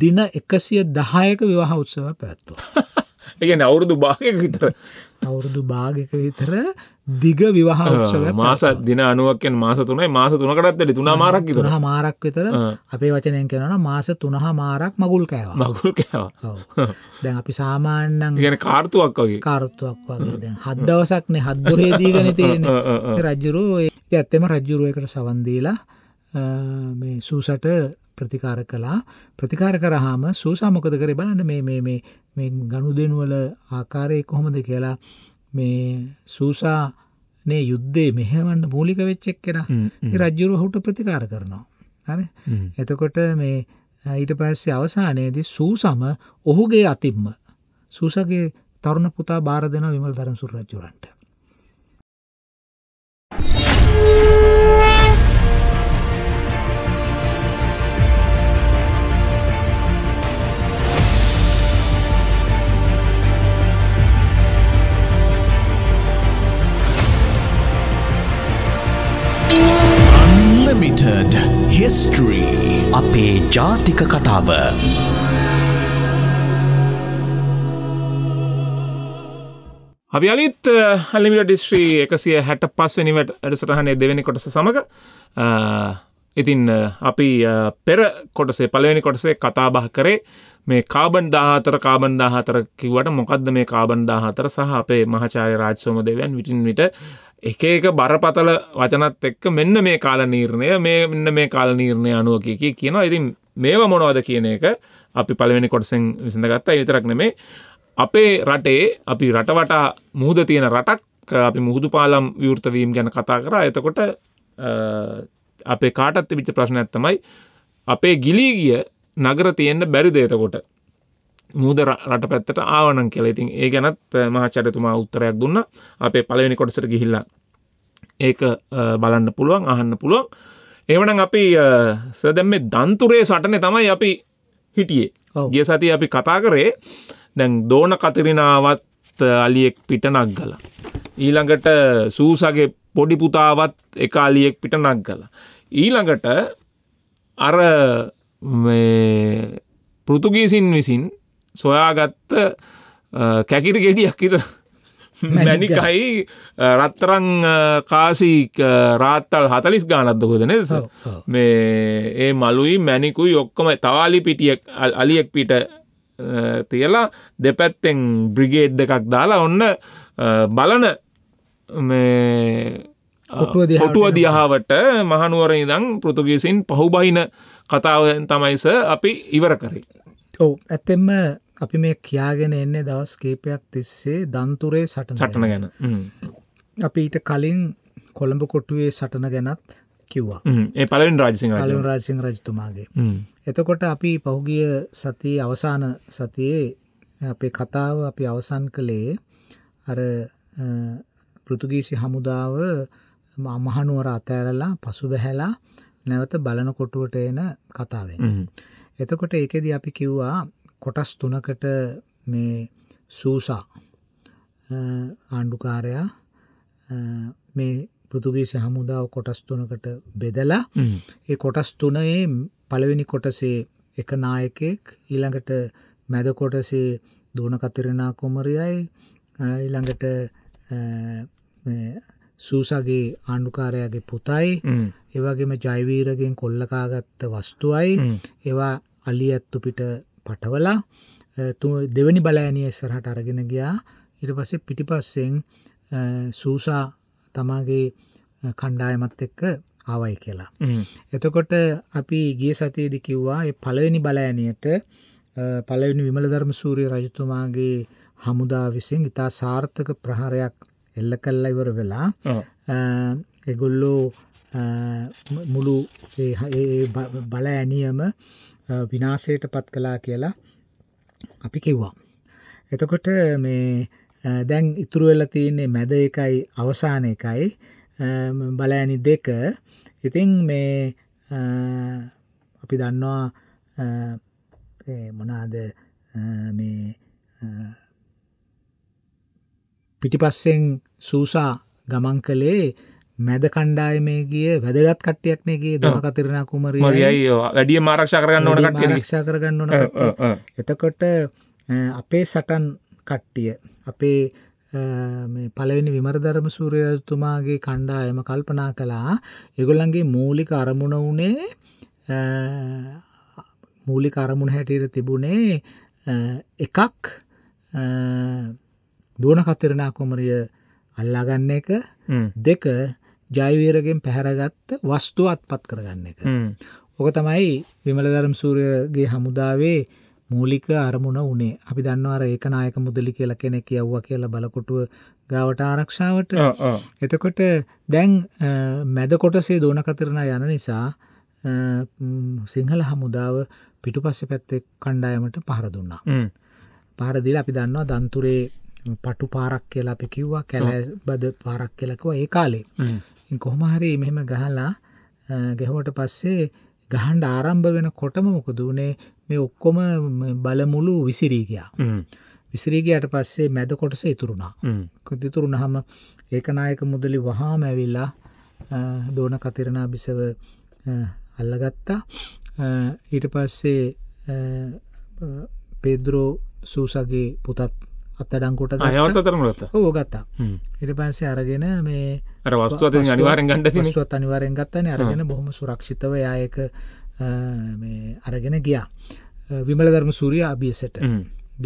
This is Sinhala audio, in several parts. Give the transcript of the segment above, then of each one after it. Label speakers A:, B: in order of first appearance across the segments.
A: දින එකසිය දහයක විවාහ උත්සව පැත්වා.
B: එකන අවුරුදු භාගක විතර
A: අවුරුදු භාගක විතර දිග විවාහ උත්සව
B: මාස දින අනුවක්ෙන් මාස තුනයි මාස තුනකටත් වැඩි තුනා මාරක් තුන
A: මාරක් විතර අපේ වචනයෙන් කරන මාස තුනහ මාරක් මගුල් කෑවා
B: මගුල් කෑවා
A: දැන් අපි සාමාන්‍යයෙන් ගැන කාර්තුවක් වගේ කාර්තුවක් වගේ දැන් හත් දවසක්නේ හත් දුරේ දීගෙන තියෙන්නේ රජුරෝ ඒ ඇත්තම රජුරුවකට සවන් දීලා මේ සූසට ප්‍රතිකාර කලා ප්‍රතිකාර කරහාම සූසා මොකද කර බලන්න මේ ගණු දෙනුවල ආකාරය කොහොමද කියලා මේ සූසා නේ යුද්ධේ මෙහවන්න මූලික වෙච්චෙක් කෙන රජ්ජුරු හුට ප්‍රතිකාර කරනවා හරි එතකොට මේ ඊට පස්සේ අවසානයේදී සූසම ඔහුගේ අතිම්ම සූසගේ තරුණ පුතා බාර දෙෙන විමල් දරම් සුරජ්ජුරන්ට අන්ලිමිටඩ හිස්ටරී අපේ ජාතික කතාව
B: අපි අලිත් හල්ලිමිට ඩිස්ශ්‍රී එකසිය හැට පස්වනිවට අඩසටහනේ දෙවෙනි කොටස සමඟ ඉතින් අපි පෙර කොටසේ පලවෙනි කොටසේ කතාබහ කරේ මේ කාබන් දාහතර කාබන් දාහතර කිවට මොකක්ද මේ කාබන් දාහතර සහ අපේ මහචාය රාජසෝම දෙවන් විටින් විට එක එක බරපතල වචනත් එක්ක මෙන්න මේ කාල නීර්ණය මේ මෙන්න මේ කාල නීර්ණය අනුව කිය කියනවා ඉතින් මේව මොනවද කියන එක අපි පළවෙනි කොටසෙන් විසඳගත්තා ඒ විතරක් නෙමෙයි අපේ රටේ අපි රටවටා මුහුද තියෙන රටක් අපි මුහුදු පාලම් විවෘත වීම ගැන කතා කරා එතකොට අපේ කාටත් තිබිච්ච ප්‍රශ්නයක් තමයි අපේ ගිලී ගිය නගර තියෙන්න බැරිද එතකොට මුද රට පැත්තට ආවනන් කියලා ඉතින් ඒ ගැනත් මහචරතුමා උත්තරයක් දුන්න අපේ පලවෙනි කොටසට ගිහිල්ලා ඒක බලන්න පුළුවන් අහන්න පුළුවන් ඒවනම් අපි සදැම් මේ දන්තුරේ සටන තමයි අපි හිටියේ ගිය සති අපි කතා කරේ දැන් දෝන කතිරිනාවත් අලියෙක් පිට නක්ගල. ඊළඟට සූසගේ පොඩිපුතාවත් එක අලියෙක් පිට නක්ගල. ඊළඟට අර පෘතුගීසින් විසින් සොයාගත්ත කැකිර ගෙඩියක් ඉර
A: මැනිකයි
B: රත්තරං කාසි රාත්තල් හතලිස් ගානත්දකොද නෙස මේ ඒ මලුයි මැනිකුයි ඔක්කොම තවාලි පිටියක් අලියෙක් පිට තියලා දෙපැත්තෙන් බ්‍රිගේඩ් දෙකක් දාලා ඔන්න බලන හොටුව දිහාවට මහනුවර ඉදං පෘතුගීසින් පහු බහින කතාවෙන් තමයිස අපි ඉවර කරේ.
A: ඔව ඇත්තෙම අපි මේ කියාගෙන එන්නේ දවස් කීපයක් තිස්සේ දන්තුරේ සටන සටන ගැන අපි ඊට කලින් කොළඹ කොටුවේ සටන ගැනත් කිව්වා ඒ
B: පලවෙන් රාජසිංහ පලවෙන්
A: රාජසිංහ රජතුමාගේ එතකොට අපි පහුගිය සති අවසාන සතියේ අපේ කතාව අපි අවසන් කළේ අර පෘතුගීසි හමුදාව මහනුවර අතෑරලා පසු බැහැලා නැවත බලන කොටුවට එන කතාවෙන් එතකොට ඒකෙදී අපි කිව්වා කොටස් තුනකට මේ සූසා ආණ්ඩුකාරයා මේ පෘතුගේ සහමුදාව කොටස් තුනකට බෙදලා ඒ කොටස් තුනයේ පළවෙනි කොටසේ එක නායකෙක් ඊළඟට මැද කොටසේ දෝන කතරනා කොමරයයි ඊළඟට සූසගේ ආණ්ඩුකාරයාගේ පුතයි ඒවගේම ජයවීරගෙන් කොල්ලකාගත්ත වස්තුවයි ඒවා අලි ඇත්තුපිට පටවලා දෙවැනි බලෑනිය සරහට අරගෙන ගියා ඉට පසේ පිටිපස්සෙන් සූසා තමාගේ කණ්ඩායමත් එක්ක ආවයි කියලා. එතකොට අපි ගිය සතියේදි කිව්වා පලවෙනි බලෑනියට පලවෙනි විමල ධර්ම සූරිය රජතුමාගේ හමුදා විසින් ඉතා සාර්ථක ප්‍රහාරයක් එල්ල කල්ලා ඉවර වෙලා එගොල්ලෝ මුළු බලෑනියම විනාසයට පත් කලා කියලා අපි කිව්වා. එතකොට මේ දැන් ඉතුරුවෙල තියන්නේ මැද එකයි අවසාන එකයි බලෑනි දෙක ඉතිං මේ අපි දන්නවා මොනාද මේ පිටිපස්සෙන් සූසා ගමන් කළේ මැද කණ්ඩායමේ ගිය වැදගත් කට්ටියක්නගේ දන කතරනා කුමර වැඩිය මාරක්ෂා කරගන්න ඕන රක්ෂා කරගන්න ඕන එතකොට අපේ සටන් කට්ටිය අපේ පලවෙනි විමරධර්ම සූරයතුමාගේ කණ්ඩායම කල්පනා කළා එගොල්ලන්ගේ මූලික අරමුණ වනේ මූලි කරමුණ හැටියට තිබුණේ එකක් දෝන කතරනා කුමරිය අල්ලාගන්න එක දෙක ජයවීරගෙන් පැහැරගත්ත වස්තුව අත්පත් කරගන්න එක. ඕක තමයි විමලදරම් සූරයගේ හමුදාවේ මූලික අරමුණ වනේ අපි දන්නවාර ඒකනායක මුදලි කියල කෙනෙ කියව්ව කියලා බලකොටුව ගාවට ආරක්ෂාවට එතකොට දැන් මැද කොටසේ දෝන කතරණ යන නිසා සිංහල හමුදාව පිටු පස්සෙ පැත්තෙ කණ්ඩායමට පහර දුන්නා. පහරදිල අපි දන්නවා දන්තුරේ පටු පාරක් කියලා අපි කිව්වා කැල බද පාරක් කියලකව ඒ කාලේ කොහොම හරි මෙහෙම ගහලා ගැහුවට පස්සේ ගහන්ඩ ආරම්භ වෙන කොටම මොකද වනේ මේ ඔක්කොම බලමුළු විසිරීගයා විසිරීගයට පස්සේ මැද කොටස ඉතුරුණා කොදිතුරුණ හම ඒකනායක මුදලි වහාම ඇවිල්ලා දෝන කතිරණා බිසව අල්ලගත්තා ඊට පස්සේ පෙද්‍රෝ සූසගේ පුතත් අත්තඩංකොට ගත්තා ඕ ගත්තා ඉට පස්සේ අරගෙන මේ අර වස්තුව අති අනිවාරෙන් ගඩ ස්වත් අනිවාරෙන් ගත්තන අරගෙන බොහොම සුරක්ෂිතව යායක අරගෙන ගියා විමලධර්ම සූරිය අභියසට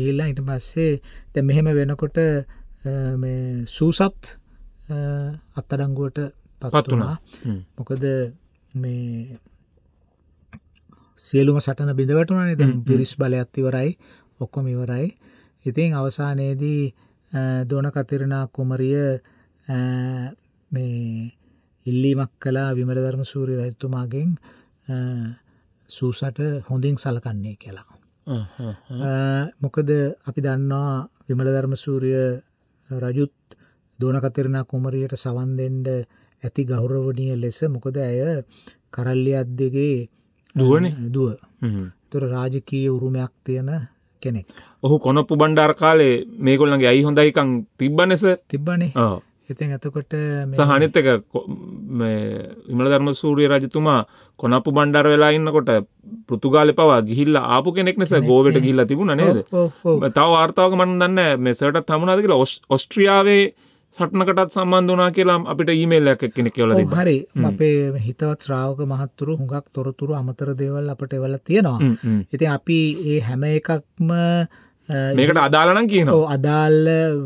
A: ගිල්ලා ඉට පස්සේ ත මෙහෙම වෙනකොට සූසත් අත්තඩංගුවට පත් වුණා මොකද මේ සියලුම සටන බිඳවටුනනි දැ පිරිස් බලයක්තිවරයි ඔක්කොම ඉවරයි ඉතින් අවසානයේදී දෝන කතිරණා කුමරිය මේ ඉල්ලීමක් කලා විමල ධර්ම සූරි රැත්තුමාගෙන් සූසට හොඳින් සලකන්නේ කියලා. මොකද අපි දන්නවා විමල ධර්ම සූරිය රජුත් දෝනකතිරණ කුමරියට සවන් දෙෙන්ඩ ඇති ගෞරවනය ලෙස මොකද ඇය කරල්ලි අද්දගේ දුවන දුව තුර රාජකීය උරුමයක් තියෙන කෙනෙක්.
B: ඔහු කොනපු බණ්ඩාර් කාලේ මේගොල්ලන්ගේ අයි හොඳයිකං තිබ්බනෙස
A: තිබ්බනේ ඉතින් ඇතකොට සහනිත්තක
B: විමල ධර්ම සූරිය රජතුමා කොනපු බණ්ඩර වෙලා ඉන්නකොට පෘතුගාලි පවා ගිහිල්ල ආපු කෙනෙක් නෙස ගෝවට ගිල්ල තිබුණ නේද
A: තව
B: වාර්තාවක මන් දන්න මෙසට තමුණද කියලා ඔස්ට්‍රියාවේ සටනකටත් සම්බන්ධ වනා කියලා අපිට ඊමේල් එකක් කෙනෙ කියවල හරි
A: අපේ හිතවත් ශ්‍රාවක මහත්තුරු හුඟක් තොරතුරු අමතර දේවල් අපට එවල තියෙනවා ඉතින් අපි ඒ හැම එකක්ම මේකට අදාලනම් කියනවා අදාල්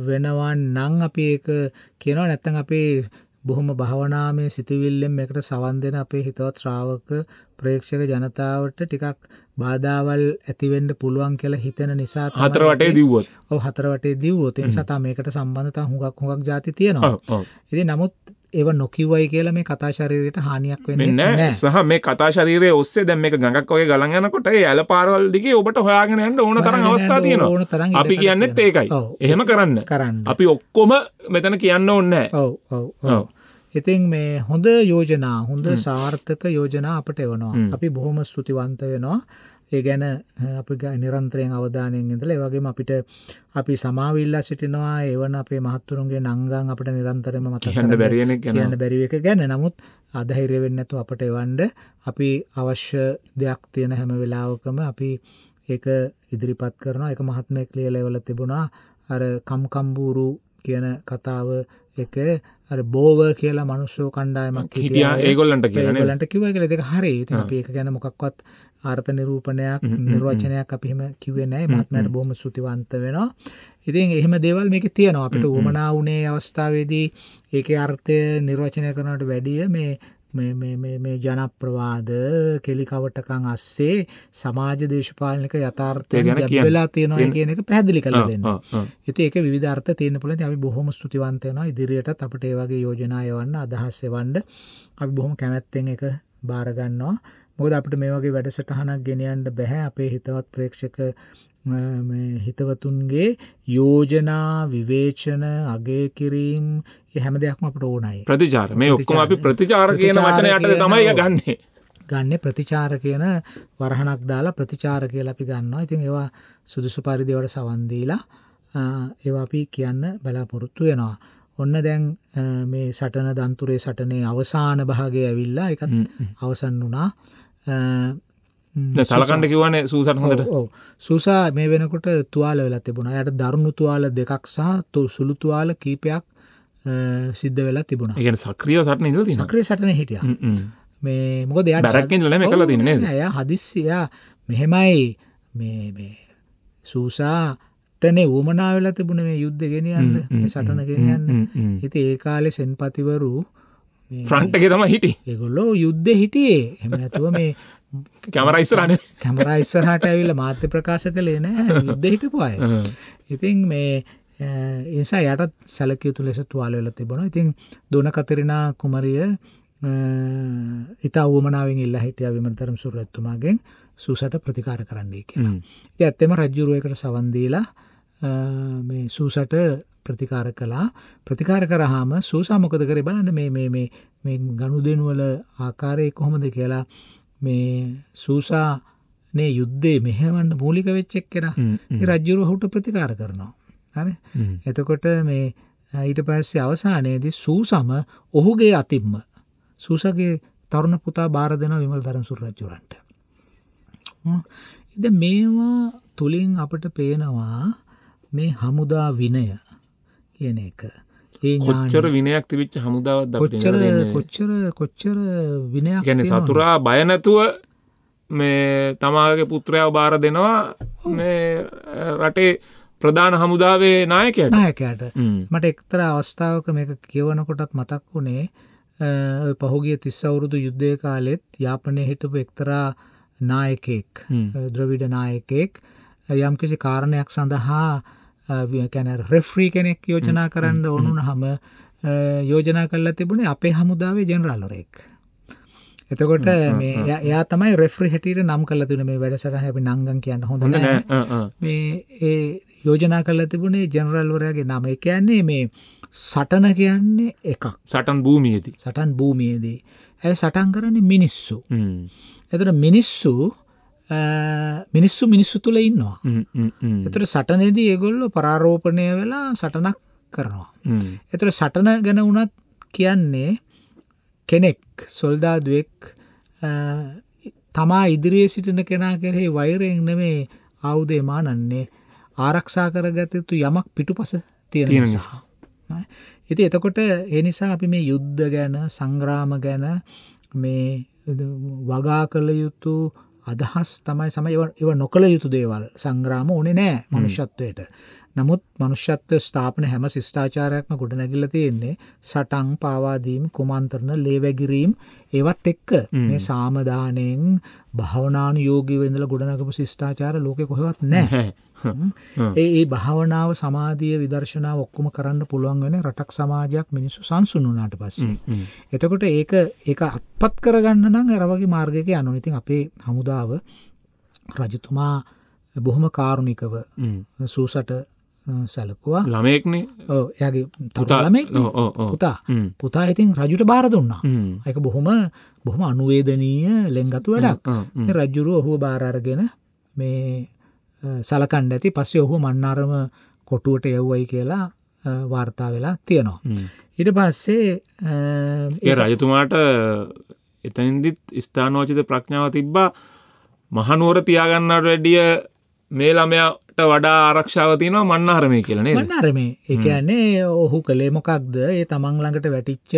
A: වෙනවන් නං අපි ඒක කියනවා නැත්තන් අපේ බොහොම භාවනාමය සිතිවිල්ලෙන් එකට සවන් දෙෙන අපේ හිතවත් ශ්‍රාවක ප්‍රේක්ෂක ජනතාවට ටිකක් බාධාවල් ඇතිවෙන්ඩ පුළුවන් කියලා හිතෙන නිසා හතරවටේ දිව්වොත් හතරවටේ දිව්වෝතෙන් සතා මේකට සම්බන්ධතා හුඟක් හොඟක් ජාති තියෙනවා ඉති නමුත් ඒව නොකිවයි කියලා මේ කතාශරීරයට හානියක් වෙන්න සහ
B: මේ කතාශරීරය ඔස්සේ දැම මේ ගඟක් ඔය ගලන් යනකොට ඇල පාරවල් දිගේ ඔබට හොයාගෙන
A: යන්න ඕන තරම් අවස්ථා තියෙනවා ඕන තරම් අපි
B: කියන්නෙත් ඒකයි එහෙම කරන්න කරන්න අපි ඔක්කොම
A: මෙතන කියන්න ඕන්න ඔව් ඔව් ඔව් ඉතින් මේ හොඳ යෝජනා හොඳ සාර්ථක යෝජනා අපට එවනවා අපි බොහොම ස්තුතිවන්ත වෙනවා ඒ ගැන අපි නිරන්තරයෙන් අවධානයෙන් ඉඳලා ඒ වගේම අපිට අපි සමාවිල්ලා සිටිනවා ඒවන අපේ මහත්තුරුන්ගේ නංගන් අපිට නිරන්තරයෙන්ම මතක් කරන්න කියන්න බැරි එක ගැන නමුත් අධෛර්ය වෙන්නේ නැතුව අපට එවන්න අපි අවශ්‍ය දෙයක් තියෙන හැම වෙලාවකම අපි ඒක ඉදිරිපත් කරනවා ඒක මහත්මයෙක් ලියලා එවලා තිබුණා අර කම්කම්බූරු කියන කතාව එක අර බෝව කියලා මනුස්සෝ කණ්ඩායමක් හිටියා ඒගොල්ලන්ට කියලට කිව කියල දෙක හරි ති අප ඒක ගැන මොකක්වත් අර්ථ නිරූපණයක් නිර්වචනයක් අපිහෙම කිවේ නෑ මත්මට බොහම සුතිවන්ත වෙනවා. ඉතින් එහෙම දේවල් මේක තියෙනවා අපිට ඕමනා වුණේ අවස්ථාවේදී ඒක අර්ථය නිර්වචනය කරනට වැඩිය මේ මේ ජනප්‍රවාද කෙලිකවටකං අස්සේ සමාජ දේශපාලනික යථාර්ථය ගැබවෙලා තියෙනවා කියන එක පැදිලි කළ දෙන්න ඇති එක විධර්ථ තියෙන පුලති අපි බොහොම ස්තුතිවන්තයනවා ඉදිරියට අපට ඒවගේ යෝජනායවන්න අදහස්සවන්ඩ අපි බොහොම කැමැත්තෙන් එක භාරගන්නවා මොකද අපිට මේ වගේ වැඩසටහනක් ගෙනයන්න බැහැ අපේ හිතවත් ප්‍රේක්ෂක හිතවතුන්ගේ යෝජනා විවේචන අගේ කිරීම් හැම දෙයක්ම අපට ඕනයි ප්‍රතිචාර මේ ඔක්කොම අපි ප්‍රතිචාර කියන වචනයට තමයි ගන්නේ ගන්න ප්‍රතිචාර කියන වරහනක් දාලා ප්‍රතිචාර කියල අපි ගන්නවා ඉතින් ඒවා සුදුසු පරිදිවට සවන්දීලා ඒවා අපි කියන්න බලාපොරොත්තු වෙනවා ඔන්න දැන් මේ සටන දන්තුරේ සටනේ අවසාන භාගය ඇවිල්ලා එකත් අවසන් වනා
B: සලකණඩ කිවන සූසන් හොඳට
A: සූසා මේ වෙනකොට තුවාල වෙලා තිබුණ යට දරුණු තුවාල දෙකක් සහ තුල් සුළු තුවාල කීපයක් සිද්ධ වෙලා තිබුණ ගෙන සක්‍රිය සටන ඉ සක්‍රිය සටන හිටිය මේ මොකද ඩරක්ෙන්ලම කල තින්න ය හදිස්සියා මෙහෙමයි මේ සූසා ටනේ ූමනා වෙලා තිබුණ මේ යුද්ධ ගෙනයන්න සටන ගෙනයන්න හිති ඒ කාලෙ සෙන්පතිවරු ෆ්‍රන්ට් එක තම හිටි ඒගොල්ලෝ යුද්ධ හිටියේ එමනැතුව මේ
B: කැමරයිස්සරන
A: කැමරයිස්සරහට ඇවිල්ල මාත්‍ය ප්‍රකාශ කළේ නෑ යුද්ධ හිටපුය ඉතින් මේ එසා යටත් සැලකයුතු ලෙස තුවාලවෙල තිබෙන ඉතින් දුන කතරිනා කුමරිය ඉතා වුවමනාවෙන් ඉල්ලා හිටිය විමතරම් සුරඇත්තුමාගෙන් සූසට ප්‍රතිකාර කරන්නේ කියලා ඇත්තෙම රජ්ජුරුවකට සවන්දීලා සූසට ප්‍රතිකාර කලා ප්‍රතිකාර කරහාම සූසා මොකද කර බලන්න මේ ගණු දෙනුවල ආකාරය කොහොමද කියලා මේ සූසා නේ යුද්ධේ මෙහවන්න මූලික වෙච්චෙක් කෙන රජ්ජුරු හුට ප්‍රතිකාර කරනවා හරි එතකොට මේ ඊට පස්සේ අවසානයේදී සූසම ඔහුගේ අතිම්ම සූසගේ තරුණ පුතා බාර දෙෙන විමල් දරන්සුර රජුරන්ට ඉද මේවා තුළින් අපට පේනවා මේ හමුදා විනය කියන එක. කොච්චර
B: විනයක් තිවිච්ච හමුදාවත් කොච්චර
A: කොච්චර කොච්චර විනයක් ගැන සතුරා
B: බයනැතුව මේ තමාගේ පුත්‍රයාව බාර දෙනවා මේ රටේ ප්‍රධාන හමුදාවේ නායකයට
A: නායකයට මට එක්තර අවස්ථාවක මේක කියවනකොටත් මතක් වුණේ පහුගිය තිස්ස අවුරුදු යුද්ධය කාලෙත් යාපනය හිටපු එක්තරා නායකෙක් ද්‍රවිඩ නායකෙක් යම්කිසි කාරණයක් සඳහා ගැන රෙෆ්‍රී කෙනෙක් යෝජනා කරන්න ඕනුන හම යෝජනා කල්ලා තිබුණේ අපේ හමුදාවේ ජෙනරාලොරෙක්. එතකොට මේ යා තමයි රෙෆ්‍රි හැටියට නම් කල තුන මේ වැඩසට හැපි නංගන් කියන්න හොඳ මේ ඒ යෝජනා කල තිබුණේ ජෙනරල්වරයාගේ නම කියන්නේ මේ සටන කියන්නේ එකක් සටන් භූමියදී සටන් භූමියදී ඇ සටන් කරන්නේ මිනිස්සු එතට මිනිස්සු මිනිස්සු මිනිස්සු තුළ ඉන්නවා. එතට සටනේදී ඒගොල්ලො පරාරෝපණය වෙලා සටනක් කරනවා. එතට සටන ගැන වනත් කියන්නේ කෙනෙක් සොල්දාදුවෙක් තමා ඉදිරියේ සිටින කෙනා කෙරෙහි වෛරයෙන් නෙමේ අවුදේ මානන්නේ ආරක්ෂා කරගතයුතු යමක් පිටු පස තියෙන නිසා. ඉති එතකොට එනිසා අපි මේ යුද්ධ ගැන සංග්‍රාම ගැන මේ වගා කළ යුතු අදහස් තමයි සම ඒව නොකළ යුතු දේවල් සංග්‍රාම ඕනේ නෑ මනුෂ්‍යත්වයට නමුත් මනුෂ්‍යත්ව ස්ථාපන හැම ශිෂ්ඨාචාරයක්ම ගොඩනැගිල තියෙන්නේ සටන් පාවාදීම් කුමන්තරණ ලේවැගිරීම් ඒවත් එක්ක මේ සාමදානයෙන් භාවනානු යෝගී වෙඳල ගොඩනගපු ශිෂ්ඨාචාර ලෝක කොහෙවත් නැහැ. ඒ ඒ භාවනාව සමාධිය විදර්ශනාව ඔක්කොම කරන්න පුළුවන් වෙන රටක් සමාජයක් මිනිස්සු සංසුන්නාට පස්සේ. එතකොට ඒක ඒක අත්පත් කරගන්න නම් අරවගේ මාර්ගයක යනවා. ඉතින් අපේ හමුදාව රජතුමා බොහොම කාරුණිකව සූසට සැලකවා ළමයෙක්නේ යගේ තටලමෙක් පුතා පුතා ඉතින් රජුට බාර දුන්නා එක බොහොම බොහොම අනුවේදනීය ලෙංගතු
B: වැඩක්
A: රජ්ජුරුව ඔහුව බාරගෙන මේ සලකණ්ඩ ඇති පස්සේ ඔහු මන්නාරම කොටුවට යව්වයි කියලා වාර්තා වෙලා තියෙනවා. ඉට පස්සේ ඒ
B: රජතුමාට එතනින්දිත් ස්ථානෝචිත ප්‍රඥාව තිබ්බා මහනුවර තියාගන්නට වැඩිය මේ ළමයා වඩා ආරක්ෂාව තියෙනවා මන්නාරමය කියලන මන්නාරමේ
A: එකන්නේ ඔහු කළේ මොකක්ද ඒ තමන් ළඟට වැටිච්ච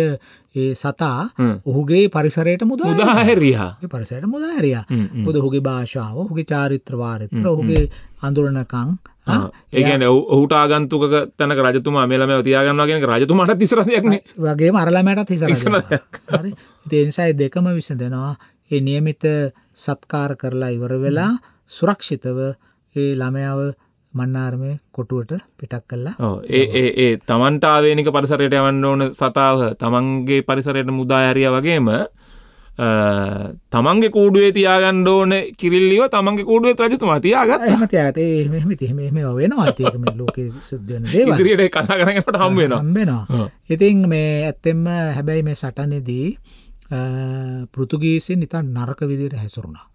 A: ඒ සතා ඔහුගේ පරිසරයට මුද උදාහැරයා පරිසයට මුදාහැරයා හොද හුගේ භාෂාව හුගේ චාරිත්‍රවාරිත්‍ර ඔහුගේ අඳුරනකං
B: ඒකන ඔහුට ආගන්තුක තැන රජතුමා මෙලම තියාගන්නවාගෙන රජතුමාට තිසරයක්න
A: වගේ මරලමට තිසර දේනිසයි දෙකම විස දෙනවා ඒ නියමිත සත්කාර කරලා ඉවර වෙලා සුරක්ෂිතව ඒ ළමයාව මන්නාර්මය කොටුවට පිටක් කල්ලා
B: ඒ තමන්ට ආවේනික පරිසරයට යවන්න ඕන සතාව තමන්ගේ පරිසරයට මුදා ඇරිය වගේම තමන්ගේ කූඩුවේ තියාගන්න ඕන කිරිල්ලිව තමන්ගේ කූඩුවේ රජතුමා තියාගත්
A: හමත ඇතේ මෙම තිහෙම වෙනවා අතම ලෝක සුද්ධන ඉදිරියට
B: කලාගරනට හම්බෙන
A: හම්බෙනවා ඉතින් මේ ඇත්තෙම හැබැයි මේ සටනෙදී පෘතුගීසින් ඉතා නරක විදියට හැසුරුණා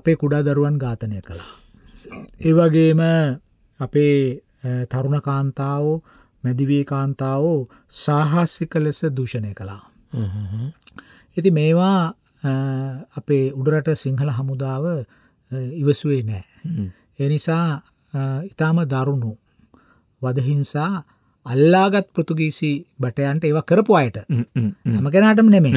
A: අපේ කුඩා දරුවන් ඝාතනය කලා ඒවගේම අපේ තරුණ කාන්තාවෝ මැදිවී කාන්තාවෝ සාහස්සික ලෙස දූෂණය කළා. ඇති මේවා අපේ උඩරට සිංහල හමුදාව ඉවසුවේ නෑ. එනිසා ඉතාම දරුණු වදහිංසා අල්ලාගත් පෘතුගීසි බටයන්ට ඒවා කරපු අයට හම කෙනටම නෙමේ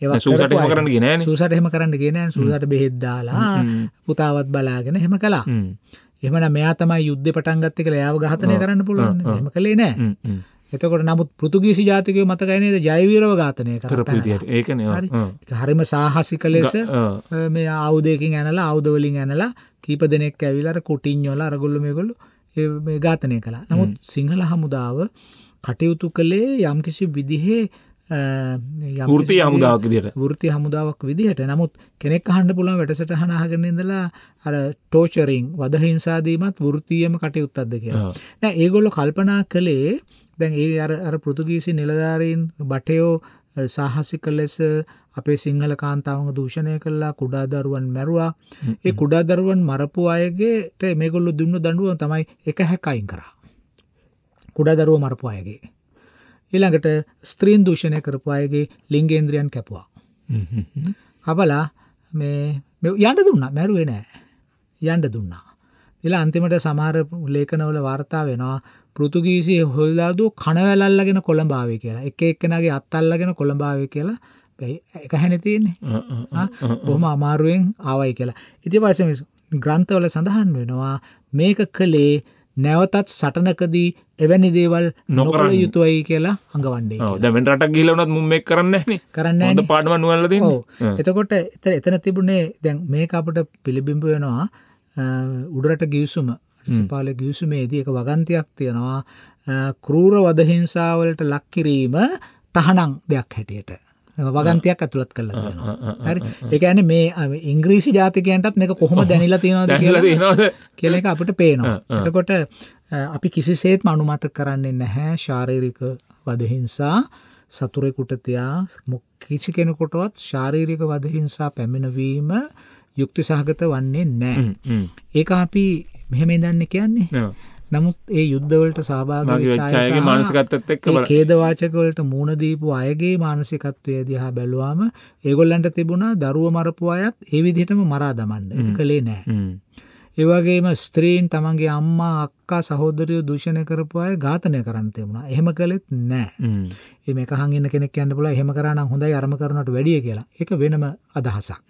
A: සූසට හම කරන්න ගෙන සූසට හෙම කරන්න ගෙන සූසට බෙහෙද්දාලා පුතාවත් බලාගෙන හෙම කලා එමට මෙයා තමයි යුද්ධ පටන්ගත්තක යාව ගහතනය කරන්න පුළුවන් හෙම කළේ නෑ එතකොට නමුත් පෘතුගීසි ජාතිකය මතකයිනේද ජයවීරව ඝාතනය කරපු ඒකන හරිම සාහසි කලෙස මේ අවුදයකින් ඇනලා අවුදවලින් ඇනලා කීප දෙනෙක් ඇවිලර කොටින්යොල අරගොල්ල මේගොල්ලු ඝාතනය කලා නමුත් සිංහල හමුදාව කටයුතු කළේ යම්කිසි විදිහේ ෘති හමුදාවක් විදිට ෘති හමුදාවක් විදිහට නමුත් කෙනෙක් හන්න පුළන් වැටසට හනාහගෙන ඉඳලා අර ටෝචරිං වදහිංසාදීමත් වෘතියම කටයුත්තක්ද කියලා නෑ ඒගොල්ලො කල්පනා කළේ දැන් ඒ අර පෘතුගීසි නිලධාරීන් බටයෝ සාහසික ලෙස අපේ සිංහල කාන්තාවම දූෂණය කළලා කුඩා දරුවන් මැරවා ඒ කුඩා දරුවන් මරපු අයගේට මේගොල්ලු දුන්න දඩුව තමයි එක හැකයින් කරා කුඩා දරුව මරපු අයගේ ඊළඟට ස්ත්‍රීන් දූෂණය කරපු අයගේ ලිංගේන්ද්‍රියන් කැපවා. හබලා මේ යන්න දුන්න මැරුවේ නෑ යන්ඩ දුන්නා. එලා අන්තිමට සමහර ලේඛනවල වාර්තා වෙනවා පෘතුගීසිය හොල්දාදු කනවැලල්ලගෙන කොළඹාවේ කියලා එක එක්කෙනගේ අත්තල්ලගෙන කොළඹාවේ කියලා එක හැනතියන්නේ බොහම අමාරුවෙන් ආවයි කියලා ඉති පසම ග්‍රන්ථවල සඳහන් වෙනවා මේක කළේ නැවතත් සටනකදී එවැනි දේවල් නොකර යුතුවයි කියලා හඟවන්නේ
B: දැමෙන් රට ගිලවනත් මුම්මෙක් කරන්න කරන්න පාඩම නුවල්ලද
A: එතකොට එත එතන තිබුණේ දැන් මේක අපට පිළිබිඹ වෙනවා උඩරට ගිවිසුම සිපාල ගිවිසුමේදී එක වගන්තියක් තියෙනවා කරූර වදහිංසාවලට ලක්කිරීම තහනං දෙයක් හැටියට වගන්තයක් ඇතුළත් කරලා තියෙනවා හරි ඒ කියන්නේ මේ ඉංග්‍රීසි ජාතිකයන්ටත් මේක කොහොම දැනিলা තියෙනවද කියලා කියලා එක අපිට පේනවා එතකොට අපි කිසිසේත්ම අනුමත කරන්නේ නැහැ ශාරීරික වදහිංසා සතුරෙකුට තියා කිසි කෙනෙකුටවත් ශාරීරික වදහිංසා පැමිණවීම යුක්ති සහගත වන්නේ නෑ ඒක අපි මෙහෙම ඉදන්න කියන්නේ නමුත් ඒ යුද්ධවලට සහභාගී වෙච්ච අයගේ මානසිකත්වයත් එක්ක ඒ ඛේදවාචක වලට මූණ දීපු අයගේ මානසිකත්වය දිහා බැලුවාම ඒගොල්ලන්ට තිබුණා දරුව මරපු අයත් ඒ විදිහටම මරා දමන්න. ඒක කලේ නෑ. ඒ වගේම ස්ත්‍රීන් තමන්ගේ අම්මා අක්කා සහෝදරයෝ දූෂණය කරපු අය ඝාතනය කරන්න තිබුණා. එහෙම කළෙත් නැහැ. ඒ මේක අහන් ඉන්න කෙනෙක් කියන්න පුළුවන් එහෙම කරා නම් හොඳයි අරම කරනවට වැඩිය කියලා. ඒක වෙනම අදහසක්.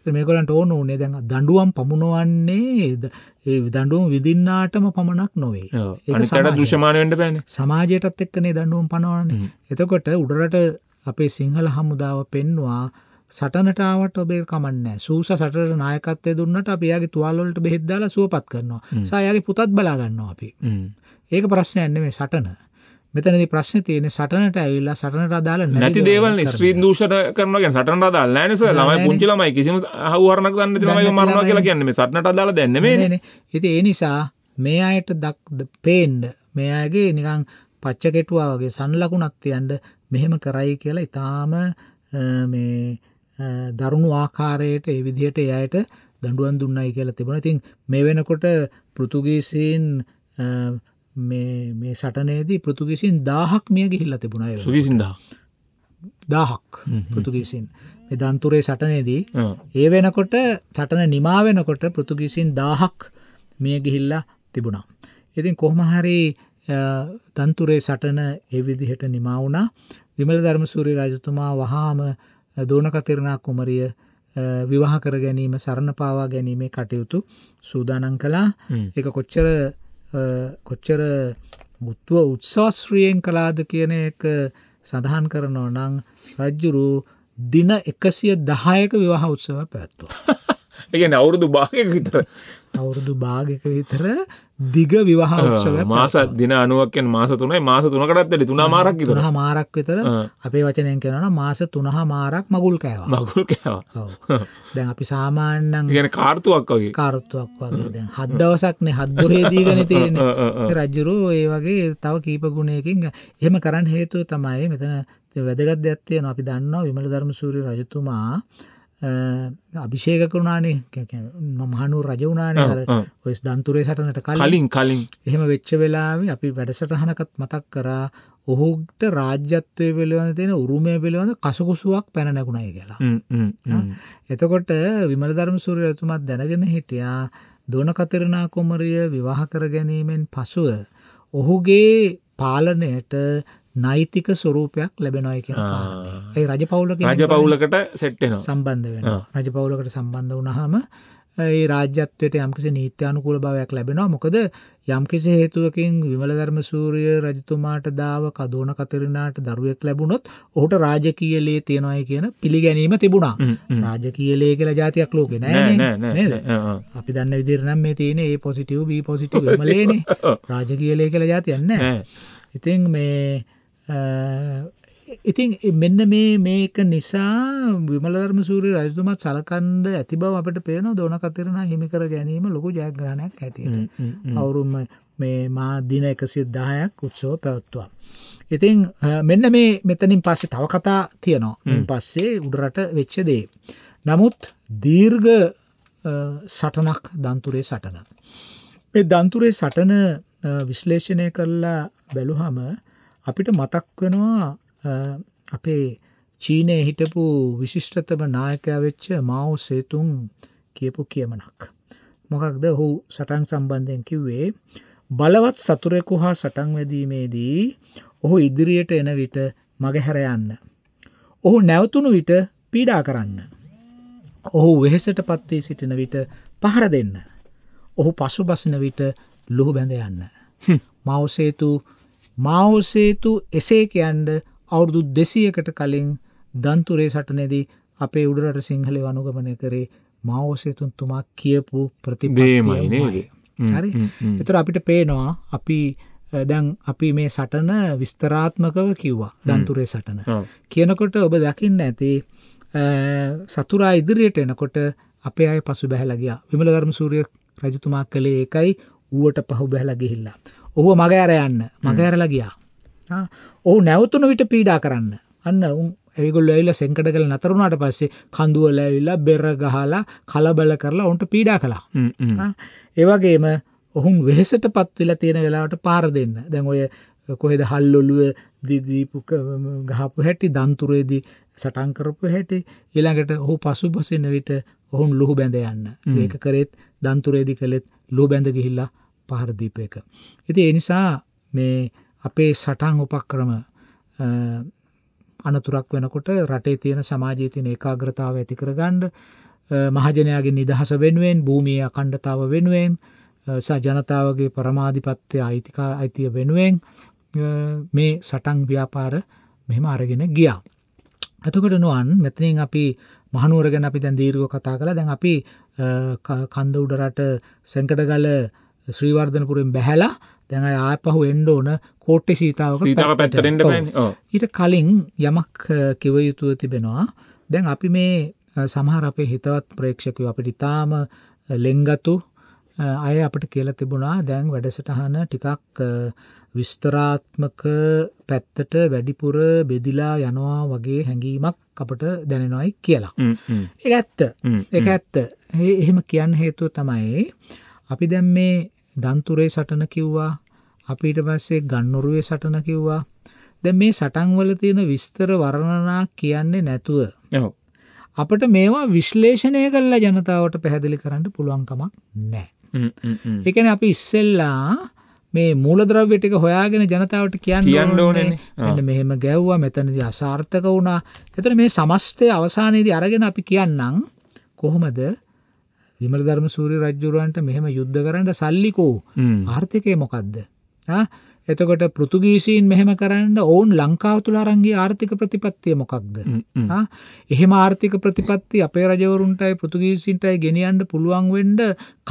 A: ඉතින් මේගොල්ලන්ට ඕන උනේ දැන් දඬුවම් පමුණවන්නේ ඒ දඬුවම් විඳින්නාටම පමණක් නොවේ. ඒක දුෂමාන වෙන්න බෑනේ. සමාජයටත් එක්කනේ දඬුවම් පනවන්නේ. එතකොට උඩරට අපේ සිංහල හමුදාව පෙන්වා සටනටාවට ඔබේ කමන්න සූස සට නායකත්තය දුන්නට අපයාගේ තුවාල්ලට බෙහෙද්දාලා සුවපත් කරනවා සයාගේ පුතත් බලාගන්නවා අපි ඒක ප්‍රශ්නයන්න මේ සටන මෙතනති ප්‍රශ්න තියෙන සටනට ඇවිල්ලා සටන රදාල නැති දේවල් ස්ත්‍රී
B: දූෂට කරනගෙන සටන රදාල නෑනස ලමයි පුංචිලමයි කිසිම හවරනක් දන්න තමයි මරනවා කියලා කියන්නේ සටනට අදාල දැන්නමේ
A: ඉති ඒ නිසා මේ අයට දක් පේන්ඩ මෙයාගේ නිකං පච්චකෙටුවා වගේ සන්ලකුණක් තියන්ට මෙහෙම කරයි කියලා ඉතාම මේ දරුණු ආකාරයට ඒ විදිහට එයට දඩුවන් දුන්නයි කියලා තිබුණ තින් මේ වෙනකොට පෘතුගීසින් මේ සටනේදී පෘතුගිසින් දාහක් මිය ගිහිල්ල තිබුණය සුවිසිදා දාහක් පෘතුගීසින් දන්තුරේ සටනේදී ඒ වෙනකොට සටන නිමා වෙනකොට පෘතුගීසින් දාහක් මිය ගිහිල්ලා තිබුණා. ඉතින් කොහොමහරි තන්තුරේ සටන එවිදිහට නිමවුණා විමල ධර්මසූරී රජතුමා වහාම දෝනකතිරණා කුමරිය විවාහ කර ගැනීම සරණපාවා ගැනීමේ කටයුතු සූදානන් කලා එක කොච්චර කොච්චර මුත්තුව උත්සවස්ශ්‍රියෙන් කලාද කියන එක සඳහන් කරනෝ නං රජ්ජුරු දින එකසිය දහයක විවාහ උත්සව පැත්තුවා.
B: ඒ අවුරුදු භාගයක විතර අවුරුදු
A: භාගක විතර දිග විවාහ උත්සව මාස
B: දින අනුවක්ෙන් මාස තුනයි මාස තුනකටත් වැඩි තුනා මාරක් තුන
A: මාරක් විතර අපේ වචනයෙන් කරන මාස තුනහ මාරක් මගුල් කෑවා
B: මගුල් කෑවා
A: දැන් අපි සාමාන්‍යයෙන් ගැන කාර්තුවක් වගේ කාර්තුවක් වගේ දැන් හත් දවසක්නේ හත් දුරේ දීගෙන තියෙන්නේ රජුරෝ ඒ වගේ තව කීප ගුණයකින් එහෙම කරන්න හේතුව තමයි මෙතන වැදගත් දෙයක් තියෙනවා අපි දන්නවා විමල ධර්මසූරිය රජතුමා අභිෂේක කරුණානේ මහනු රජවුණානේ ඔස් දන්තුරේ සටනට කලින් කලින් එහෙම වෙච්ච වෙලාව අපි වැඩසටහනකත් මතක් කරා ඔහුට රාජ්‍යත්වය පිළිබඳ තියෙන උරුමය පිළිබඳ කසකුසුවක් පැනැකුණයි කියලා. එතකොට විමල ධර්ම සූරිය එතුමත් දැනගෙන හිටියා දොන කතරනා කුමරිය විවාහ කර ගැනීමෙන් පසුව ඔහුගේ පාලනයට නෛතික ස්වරූපයක් ලැබෙනයි කියෙන කාරණය ඒ රජපවුලක රජපවුලකට
B: සෙට්ටෙන සම්බන්ධ වෙන
A: රජපවුලකට සම්බන්ධ වනහම ඒ රාජ්‍යත්වයට යම්කිසි නීත්‍යානුකූල භාවයක් ලැබෙනවා මොකද යම්කිසි හේතුවකින් විමලධර්ම සූරිය රජතුමාට දාව කදෝන කතරනාට දරුවෙක් ලැබුණොත් ඔහුට රාජකීයලේ තියෙනවාය කියන පිළිගැනීම තිබුණා රාජකීයලේ කියලා ජාතියක් ලෝකෙ නෑ අපි දන්න විදිරනම් මේ තියෙන ඒ පොසිටව් බී පොසිටව් මලේනේ රාජකීයලේ කියලා ජාතියන්න ඉතින් මේ ඉතින් මෙන්න මේ මේක නිසා විමලධර්ම සූරය රජතුමත් සලකන්ද ඇති බව අපට පේන දොන කතරණ හිමිකර ගැනීම ලොකු ජයග්‍රහණයක් හැටියට අවුරුම් මේ මා දින එකසිත් දායක් උත්සෝ පැවත්වා. ඉතින් මෙන්න මේ මෙතනින් පස්සේ තව කතා තියනවා පස්සේ උඩරට වෙච්ච දේ. නමුත් දීර්ග සටනක් දන්තුරේ සටන. මේ දන්තුරේ සටන විශ්ලේෂණය කරලා බැලුහම අපිට මතක් වෙනවා අපේ චීනය හිටපු විශිෂ්ටතම නායකයා වෙච්ච මාව සේතුන් කියපු කියමනක්. මොකක්ද හු සටන් සම්බන්ධයෙන් කිව්වේ බලවත් සතුරෙකු හා සටන් වැදීමේදී ඔහු ඉදිරියට එන විට මගහැර යන්න. ඔහු නැවතුණු විට පීඩා කරන්න. ඔහු වෙහෙසට පත්වී සිටින විට පහර දෙන්න. ඔහු පසු බසින විට ලොහු බැඳ යන්න. මවසේතු මාහොස්සේතු එසේ කියන්ඩ අවුරුදු දෙසියකට කලින් දන්තුරේ සටනෙදී අපේ උඩරට සිංහලය අනුගමනය කරේ මාවෝසේතුන් තුමා කියපු ප්‍රතිබේමයිනේ හරි එතර අපිට පේනවා අපි දැන් අපි මේ සටන විස්තරාත්මකව කිව්වා දන්තුරේ සටන කියනකොට ඔබ දකින්න ඇති සතුරා ඉදිරියට එනකොට අපේ අය පසු බැහලගිය විමල ධර්ම සූරිය රජතුමා කළේ එකයි ඌුවට පහු බැහලගිහිල්ලා ඔහුව මගෑර යන්න මගෑරලා ගියා ඔහු නැවතුන විට පීඩා කරන්න අන්න උන් ඇවිගොල්ල ඇල්ල සංකට කල නතරුණට පස්සේ කඳුවල ඇවිල්ලා බෙර ගහලා කලබල කරලා ඔන්ට පීඩා කලා ඒවගේම ඔහුන් වෙහෙසට පත් වෙලා තියෙන වෙලාවට පාර දෙන්න දැන් ඔය කොහෙද හල්ලොලුව දිදීපු ගහපු හැටි දන්තුරේදී සටන් කරපු හැටි ඊළඟට ඔහු පසුබසින විට ඔහුන් ලොහු බැඳ යන්න ඒක කරෙත් දන්තුරේදි කළෙත් ලෝ බැඳ ගිහිල්ලා පහරදීප එක. ඉති එනිසා මේ අපේ සටන් උපක්‍රම අනතුරක් වෙනකොට රටේ තියෙන සමාජයේ තියෙන ඒකාග්‍රතාව ඇති කරගන්න මහජනයාගේ නිදහස වෙනුවෙන් භූමිය අකණ්ඩතාව වෙනුවෙන් ජනතාවගේ පරමාධිපත්‍ය අයිතිකා අයිතිය වෙනුවෙන් මේ සටන් ව්‍යාපාර මෙහෙම අරගෙන ගියා. ඇතකට නුවන් මෙතනින් අපි මහනුවර ගැන අපි දැන් දීර්ග කතා කළ දැන් අපි කන්ද උඩරට සැකටගල ශ්‍රීවර්ධනපුරෙන් බැහැලා දැන් ආය පහු එන්ඩ ඕන කෝට්ටි සීතාවක ඊට කලින් යමක් කිව යුතුව තිබෙනවා දැන් අපි මේ සමහර අපේ හිතවත් ප්‍රේක්ෂකය අපිට ඉතාම ලෙංගතු අය අපට කියල තිබුණා දැන් වැඩසටහන ටිකක් විස්තරාත්මක පැත්තට වැඩිපුර බෙදිලා යනවා වගේ හැඟීමක් අපට දැනෙනොයි කියලා. ඒ ඇත්ත ඒ ඇත්ත එහෙම කියන්න හේතුව තමයි අපි දැම් මේ දන්තුරේ සටන කිව්වා අපිට පස්සේ ගන්නුරුවේ සටන කිව්වා දැ මේ සටන්වල තියෙන විස්තර වරණනා කියන්නේ නැතුව අපට මේවා විශ්ලේෂණය කරලා ජනතාවට පැහැදිලි කරන්න පුළුවන්කමක් නෑ එකන අපි ඉස්සෙල්ලා මේ මූලද්‍රව්‍යටික හොයාගෙන ජනතාවට කියන්න ඕන මෙහෙම ගැව්වා මෙතනදි අසාර්ථක වුණා එතන මේ සමස්තය අවසානයේදී අරගෙන අපි කියන්නම් කොහොමද විමල ධර්මසූරි රජුරවන්ට මෙහෙම යුද්ධ කරන්න සල්ලිකෝ ආර්ථිකය මොකක්ද එතකොට පෘතුගීසින් මෙහෙම කරන්න ඔවුන් ලංකාව තුළ අරන්ගේ ආර්ථික ප්‍රතිපත්තිය මොකක්ද එහෙම ආර්ථික ප්‍රතිපත්ති අපේ රජවරුන්ටයි පෘතුගීසින්ටයි ගෙනියන්ට පුළුවන් වෙන්ඩ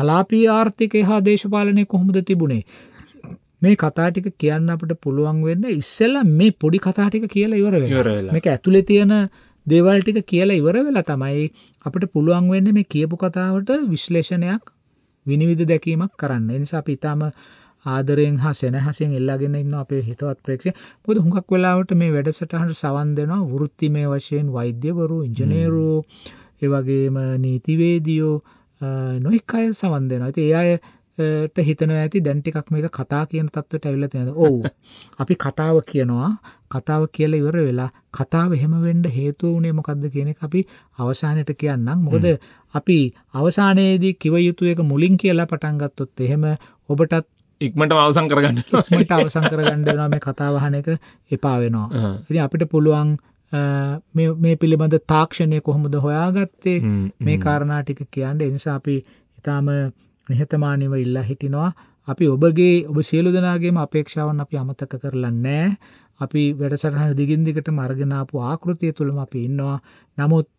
A: කලාපී ආර්ථිකය හා දේශපාලනය කොහොමද තිබුණේ මේ කතාටික කියන්න අපට පුළුවන් වෙන්න ඉස්සෙල්ල මේ පොඩි කතාටික කියලා ඉවර මේක ඇතුළෙ තියෙන දේවල් ටික කියලා ඉවර වෙලා තමයි අපිට පුළුවන් වෙන්න මේ කියපු කතාවට විශ්ලේෂණයක් විනිවිධ දැකීමක් කරන්න නිසා අපි ඉතාම ආදරයෙන් හා සෙනහසෙන් එල්ලාගෙන ඉන්න අපේ හිතවත් ප්‍රේක්ෂය පොද හුඟක් වෙලාවට මේ වැඩසටහට සවන් දෙනවා වෘත්තිමය වශයෙන් වෛද්‍යවරු ඉංජනේරෝ එවගේම නීතිවේදියෝ නොයික් අය සවන් දෙනවා ඇති ඒ අය ට හිතනවා ඇති දැන් ටිකක් මේක කතා කියන තත්ත්වයට ඇවිල්ලා තියෙනවා. ඔව්. අපි කතාව කියනවා. කතාව කියලා ඉවර වෙලා කතාව එහෙම වෙන්න හේතුව උනේ මොකද්ද කියන එක අපි අවසානයේට කියන්නම්. මොකද අපි අවසානයේදී කිව යුතු එක මුලින් කියලා පටන් ගත්තොත් එහෙම ඔබටත් ඉක්මට අවසන් කරගන්න. ඉක්මට අවසන් කරගන්න වෙනවා මේ කතාව අහන එක එපා වෙනවා. ඉතින් අපිට පුළුවන් මේ පිළිබඳ තාක්ෂණය කොහොමද හොයාගත්තේ මේ කාරණා ටික කියන්න. ඒ නිසා අපි ඊටාම නිහතමානීව ඉල්ලා හිටිනවා අපි ඔබගේ ඔබ සියලු දෙනාගේම අපේක්ෂාවන් අපි අමතක කරලා නැහැ. අපි වැඩසටහන දිගින් දිගටම අරගෙන ආපු ආකෘතිය තුලම අපි ඉන්නවා. නමුත්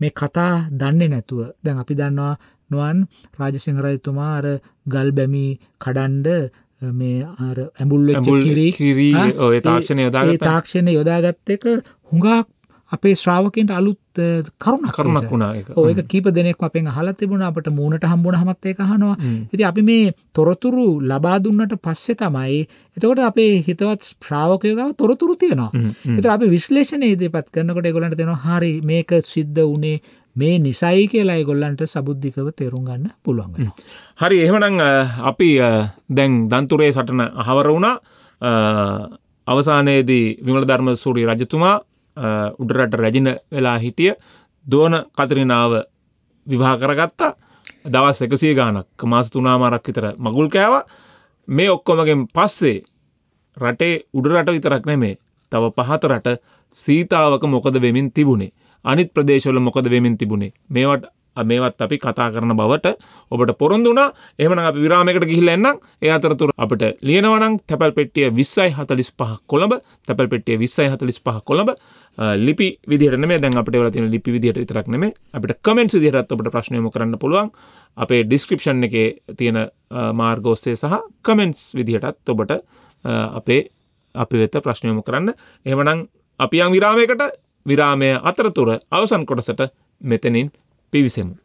A: මේ කතා දන්නේ නැතුව දැන් අපි දන්නවා නුවන් රාජසිංහ රජතුමා අර ගල් බැමි කඩන්ඩ මේ අර ඇඹුල් වෙච්ච කිරි
B: කිරි ඔය තාක්ෂණය යොදාගත්ත ඒ
A: තාක්ෂණය යොදාගත්ත එක හුඟක් අපේ ශ්‍රාවකෙන්ට අලුත් කරුණ කරුණක් වුණා ඒක කීප දෙනෙක් අපෙන් අහලා තිබුණා අපට මූණට හම්බුණ හමත් ඒක අහනවා ඉතින් අපි මේ තොරතුරු ලබා දුන්නට පස්සේ තමයි එතකොට අපේ හිතවත් ශ්‍රාවකයෝ ගාව තොරතුරු තියෙනවා ඒතර අපි විශ්ලේෂණය ඉදිරිපත් කරනකොට ඒගොල්ලන්ට තේරෙනවා හරි මේක සිද්ධ වුණේ මේ නිසයි කියලා ඒගොල්ලන්ට සබුද්ධිකව තේරුම් ගන්න පුළුවන් වෙනවා
B: හරි එහෙමනම් අපි දැන් දන්තුරේ සටන අහවර වුණා අවසානයේදී විමල ධර්ම සූරි රජතුමා උඩරට රැජින වෙලා හිටිය දෝන කතරිනාව විවාහ කරගත්තා දවස් එකසිය ගානක් මාස තුනාමාරක් විතර මගුල් කෑව මේ ඔක්කොමගෙන් පස්සේ රටේ උඩරට විතරක් නෙමේ තව පහත රට සීතාවක මොකද වෙමින් තිබුණේ අනිත් ප්‍රදේශවල මොකද වෙමින් තිබුණේ මේවට මේවත් අපි කතා කරන බවට ඔබට පොරොන්දුනා එහමන අප විරාමකට ගිහිල්ල එන්නම් ඒ අතරතුර අපට ලියනවනම් තැපැල් පෙට්ටිය විස්සයි හතලිස් පහ කොළඹ තැපැල් පෙට්ටිය විස්සයි හතලිස් පහ කොළඹ ලිපි විදිරන දැන් අපට වලතින ලිපි විදිට විතරක්නෙම අපට කමෙන්ට් දිරත් ඔබට ප්‍රශ්නයම කරන්න පුළුවන් අපේ ඩිස්ක්‍රිප්ෂන් එකේ තියෙන මාර්ගෝස්සේ සහ කමෙන්ට්ස් විදිහටත් ඔබට අපේ අපි වෙත ප්‍රශ්නයම කරන්න එහමනං අපි අං විරාමයකට විරාමය අතරතුර අවසන් කොටසට මෙතනින් BBC も。